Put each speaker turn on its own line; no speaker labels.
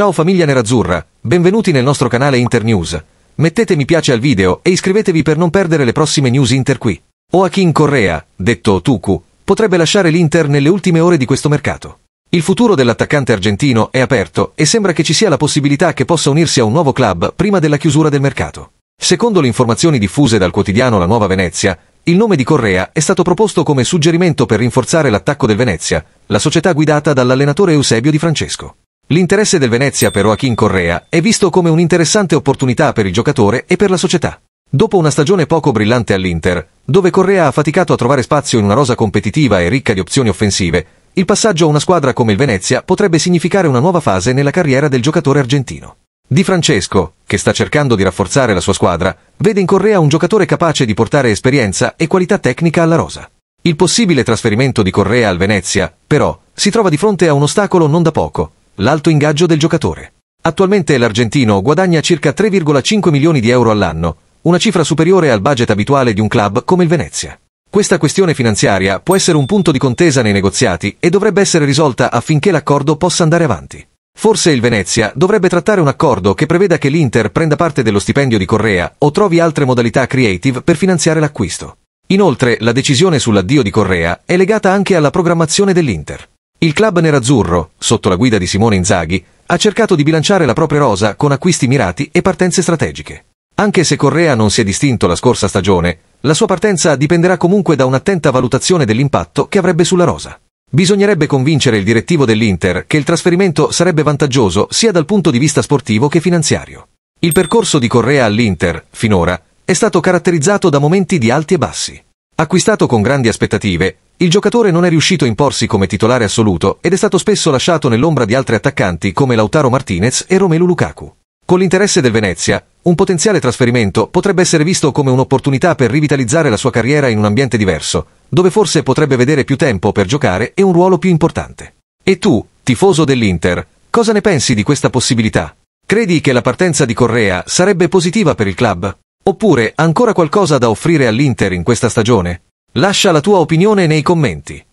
Ciao famiglia nerazzurra, benvenuti nel nostro canale Internews. Mettete mi piace al video e iscrivetevi per non perdere le prossime news Inter qui. Joaquin Correa, detto Tuku, potrebbe lasciare l'Inter nelle ultime ore di questo mercato. Il futuro dell'attaccante argentino è aperto e sembra che ci sia la possibilità che possa unirsi a un nuovo club prima della chiusura del mercato. Secondo le informazioni diffuse dal quotidiano La Nuova Venezia, il nome di Correa è stato proposto come suggerimento per rinforzare l'attacco del Venezia, la società guidata dall'allenatore Eusebio Di Francesco. L'interesse del Venezia per Joaquin Correa è visto come un'interessante opportunità per il giocatore e per la società. Dopo una stagione poco brillante all'Inter, dove Correa ha faticato a trovare spazio in una rosa competitiva e ricca di opzioni offensive, il passaggio a una squadra come il Venezia potrebbe significare una nuova fase nella carriera del giocatore argentino. Di Francesco, che sta cercando di rafforzare la sua squadra, vede in Correa un giocatore capace di portare esperienza e qualità tecnica alla rosa. Il possibile trasferimento di Correa al Venezia, però, si trova di fronte a un ostacolo non da poco, l'alto ingaggio del giocatore. Attualmente l'argentino guadagna circa 3,5 milioni di euro all'anno, una cifra superiore al budget abituale di un club come il Venezia. Questa questione finanziaria può essere un punto di contesa nei negoziati e dovrebbe essere risolta affinché l'accordo possa andare avanti. Forse il Venezia dovrebbe trattare un accordo che preveda che l'Inter prenda parte dello stipendio di Correa o trovi altre modalità creative per finanziare l'acquisto. Inoltre, la decisione sull'addio di Correa è legata anche alla programmazione dell'Inter. Il club nerazzurro, sotto la guida di Simone Inzaghi, ha cercato di bilanciare la propria rosa con acquisti mirati e partenze strategiche. Anche se Correa non si è distinto la scorsa stagione, la sua partenza dipenderà comunque da un'attenta valutazione dell'impatto che avrebbe sulla rosa. Bisognerebbe convincere il direttivo dell'Inter che il trasferimento sarebbe vantaggioso sia dal punto di vista sportivo che finanziario. Il percorso di Correa all'Inter, finora, è stato caratterizzato da momenti di alti e bassi. Acquistato con grandi aspettative, il giocatore non è riuscito a imporsi come titolare assoluto ed è stato spesso lasciato nell'ombra di altri attaccanti come Lautaro Martinez e Romelu Lukaku. Con l'interesse del Venezia, un potenziale trasferimento potrebbe essere visto come un'opportunità per rivitalizzare la sua carriera in un ambiente diverso, dove forse potrebbe vedere più tempo per giocare e un ruolo più importante. E tu, tifoso dell'Inter, cosa ne pensi di questa possibilità? Credi che la partenza di Correa sarebbe positiva per il club? Oppure ha ancora qualcosa da offrire all'Inter in questa stagione? Lascia la tua opinione nei commenti.